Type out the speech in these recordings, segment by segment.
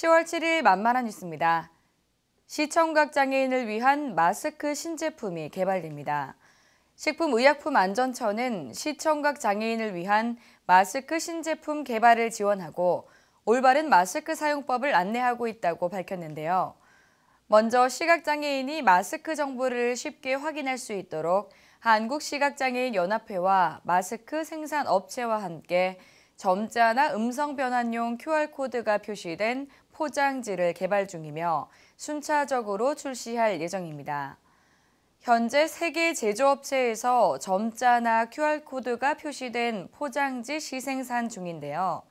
10월 7일 만만한 뉴스입니다. 시청각 장애인을 위한 마스크 신제품이 개발됩니다. 식품의약품안전처는 시청각 장애인을 위한 마스크 신제품 개발을 지원하고 올바른 마스크 사용법을 안내하고 있다고 밝혔는데요. 먼저 시각장애인이 마스크 정보를 쉽게 확인할 수 있도록 한국시각장애인연합회와 마스크 생산업체와 함께 점자나 음성 변환용 QR코드가 표시된 포장지를 개발 중이며 순차적으로 출시할 예정입니다. 현재 세계 제조업체에서 점자나 QR코드가 표시된 포장지 시생산 중인데요.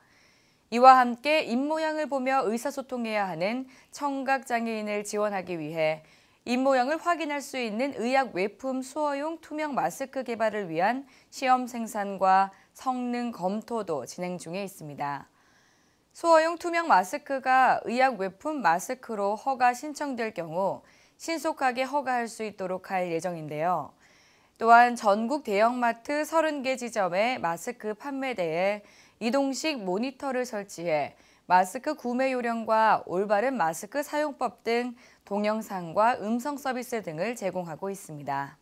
이와 함께 입모양을 보며 의사소통해야 하는 청각장애인을 지원하기 위해 입모양을 확인할 수 있는 의약 외품 수어용 투명 마스크 개발을 위한 시험 생산과 성능 검토도 진행 중에 있습니다. 수어용 투명 마스크가 의약 외품 마스크로 허가 신청될 경우 신속하게 허가할 수 있도록 할 예정인데요. 또한 전국 대형마트 30개 지점의 마스크 판매대에 이동식 모니터를 설치해 마스크 구매 요령과 올바른 마스크 사용법 등 동영상과 음성 서비스 등을 제공하고 있습니다.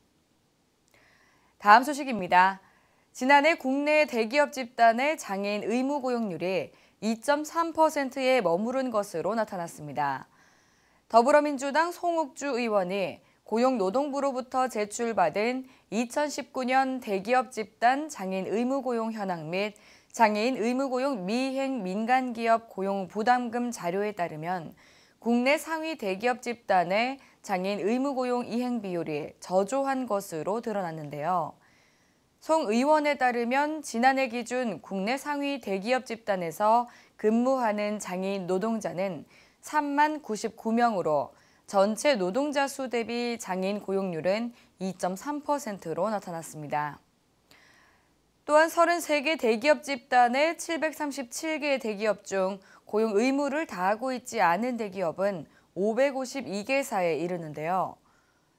다음 소식입니다. 지난해 국내 대기업 집단의 장애인 의무 고용률이 2.3%에 머무른 것으로 나타났습니다. 더불어민주당 송욱주 의원이 고용노동부로부터 제출받은 2019년 대기업 집단 장애인 의무 고용 현황 및 장애인 의무 고용 미행 민간기업 고용 부담금 자료에 따르면 국내 상위 대기업 집단의 장애인 의무 고용 이행 비율이 저조한 것으로 드러났는데요. 송 의원에 따르면 지난해 기준 국내 상위 대기업 집단에서 근무하는 장애인 노동자는 3만 99명으로 전체 노동자 수 대비 장애인 고용률은 2.3%로 나타났습니다. 또한 33개 대기업 집단의 737개 대기업 중 고용 의무를 다하고 있지 않은 대기업은 552개사에 이르는데요.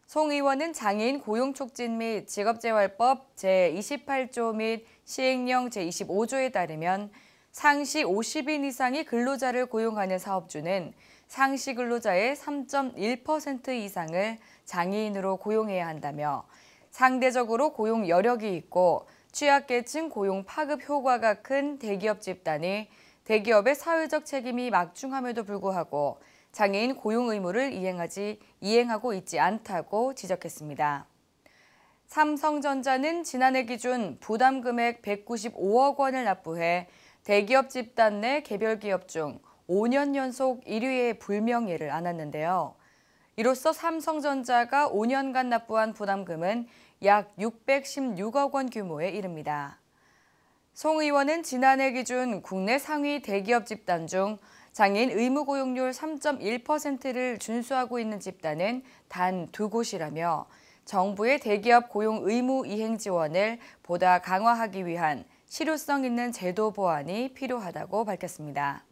송 의원은 장애인 고용 촉진 및 직업재활법 제28조 및 시행령 제25조에 따르면 상시 50인 이상이 근로자를 고용하는 사업주는 상시 근로자의 3.1% 이상을 장애인으로 고용해야 한다며 상대적으로 고용 여력이 있고 취약계층 고용 파급 효과가 큰 대기업 집단이 대기업의 사회적 책임이 막중함에도 불구하고 장애인 고용 의무를 이행하지 이행하고 있지 않다고 지적했습니다. 삼성전자는 지난해 기준 부담 금액 195억 원을 납부해 대기업 집단 내 개별 기업 중 5년 연속 1위의 불명예를 안았는데요. 이로써 삼성전자가 5년간 납부한 부담금은 약 616억 원 규모에 이릅니다. 송 의원은 지난해 기준 국내 상위 대기업 집단 중 장애인 의무고용률 3.1%를 준수하고 있는 집단은 단 두 곳이라며 정부의 대기업 고용 의무 이행 지원을 보다 강화하기 위한 실효성 있는 제도 보완이 필요하다고 밝혔습니다.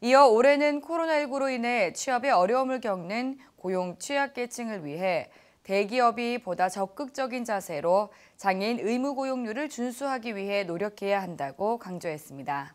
이어 올해는 코로나19로 인해 취업에 어려움을 겪는 고용 취약계층을 위해 대기업이 보다 적극적인 자세로 장애인 의무 고용률을 준수하기 위해 노력해야 한다고 강조했습니다.